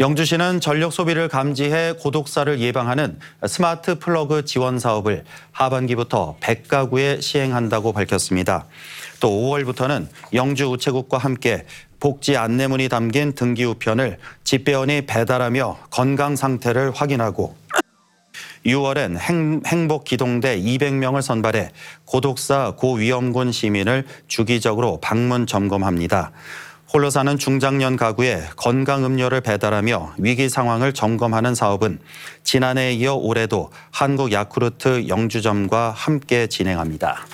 영주시는 전력 소비를 감지해 고독사를 예방하는 스마트 플러그 지원 사업을 하반기부터 100가구에 시행한다고 밝혔습니다. 또 5월부터는 영주 우체국과 함께 복지 안내문이 담긴 등기 우편을 집배원이 배달하며 건강 상태를 확인하고 6월엔 행, 행복 기동대 200명을 선발해 고독사 고위험군 시민을 주기적으로 방문 점검합니다. 홀로 사는 중장년 가구에 건강 음료를 배달하며 위기 상황을 점검하는 사업은 지난해에 이어 올해도 한국 야쿠르트 영주점과 함께 진행합니다.